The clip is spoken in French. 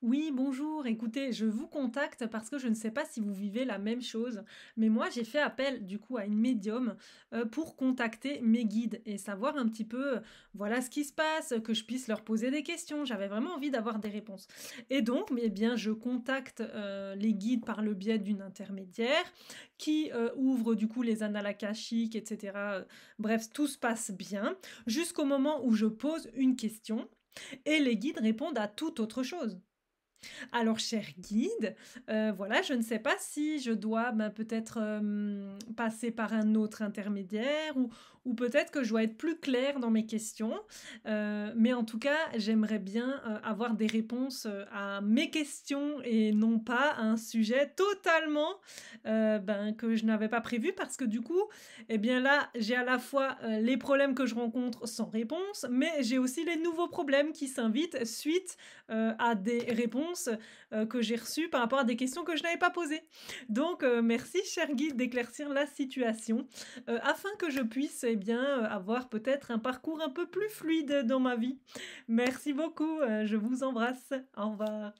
Oui, bonjour, écoutez, je vous contacte parce que je ne sais pas si vous vivez la même chose, mais moi j'ai fait appel du coup à une médium euh, pour contacter mes guides et savoir un petit peu, euh, voilà ce qui se passe, que je puisse leur poser des questions, j'avais vraiment envie d'avoir des réponses. Et donc, eh bien, je contacte euh, les guides par le biais d'une intermédiaire qui ouvre du coup les annales akashiques, etc. Bref, tout se passe bien jusqu'au moment où je pose une question et les guides répondent à toute autre chose. Alors, cher guide, euh, voilà, je ne sais pas si je dois ben, peut-être euh, passer par un autre intermédiaire ou, peut-être que je dois être plus claire dans mes questions. Euh, mais en tout cas, j'aimerais bien avoir des réponses à mes questions et non pas à un sujet totalement ben, que je n'avais pas prévu parce que du coup, eh bien là, j'ai à la fois les problèmes que je rencontre sans réponse, mais j'ai aussi les nouveaux problèmes qui s'invitent suite à des réponses euh, que j'ai reçues par rapport à des questions que je n'avais pas posées. Donc euh, merci cher guide d'éclaircir la situation euh, afin que je puisse eh bien avoir peut-être un parcours un peu plus fluide dans ma vie. Merci beaucoup, je vous embrasse. Au revoir.